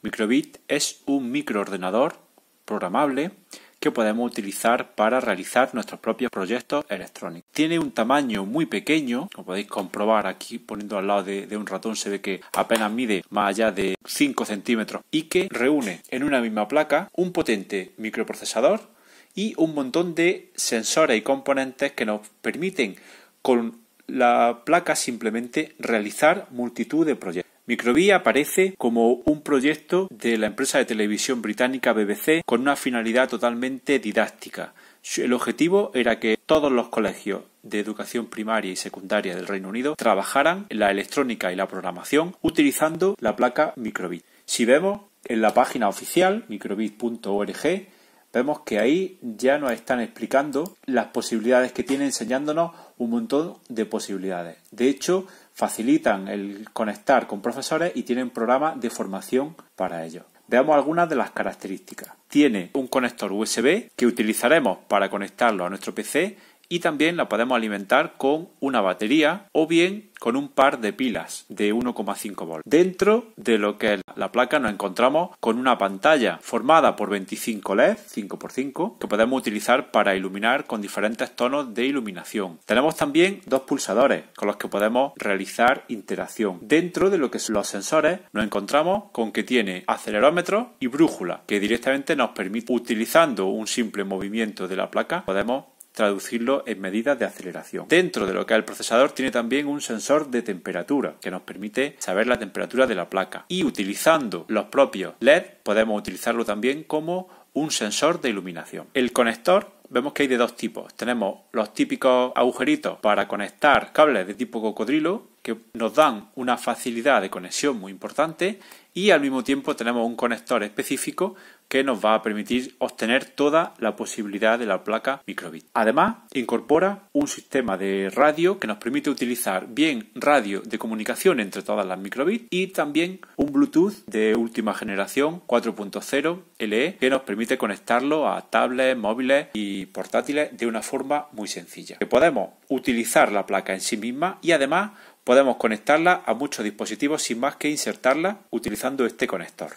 Microbit es un microordenador programable que podemos utilizar para realizar nuestros propios proyectos electrónicos. Tiene un tamaño muy pequeño, como podéis comprobar aquí poniendo al lado de, de un ratón se ve que apenas mide más allá de 5 centímetros y que reúne en una misma placa un potente microprocesador y un montón de sensores y componentes que nos permiten con la placa simplemente realizar multitud de proyectos. Microbit aparece como un proyecto de la empresa de televisión británica BBC con una finalidad totalmente didáctica. El objetivo era que todos los colegios de educación primaria y secundaria del Reino Unido trabajaran en la electrónica y la programación utilizando la placa Microbit. Si vemos en la página oficial microbit.org vemos que ahí ya nos están explicando las posibilidades que tiene enseñándonos un montón de posibilidades. De hecho, facilitan el conectar con profesores y tienen programas de formación para ello. Veamos algunas de las características. Tiene un conector USB que utilizaremos para conectarlo a nuestro PC y también la podemos alimentar con una batería o bien con un par de pilas de 1,5 volts. Dentro de lo que es la placa nos encontramos con una pantalla formada por 25 LED 5x5 que podemos utilizar para iluminar con diferentes tonos de iluminación. Tenemos también dos pulsadores con los que podemos realizar interacción. Dentro de lo que son los sensores nos encontramos con que tiene acelerómetro y brújula que directamente nos permite utilizando un simple movimiento de la placa podemos traducirlo en medidas de aceleración. Dentro de lo que es el procesador tiene también un sensor de temperatura que nos permite saber la temperatura de la placa y utilizando los propios LED podemos utilizarlo también como un sensor de iluminación. El conector vemos que hay de dos tipos. Tenemos los típicos agujeritos para conectar cables de tipo cocodrilo que nos dan una facilidad de conexión muy importante y al mismo tiempo tenemos un conector específico que nos va a permitir obtener toda la posibilidad de la placa microbit. Además, incorpora un sistema de radio que nos permite utilizar bien radio de comunicación entre todas las microbit y también un Bluetooth de última generación 4.0 LE que nos permite conectarlo a tablets, móviles y portátiles de una forma muy sencilla. podemos utilizar la placa en sí misma y además Podemos conectarla a muchos dispositivos sin más que insertarla utilizando este conector.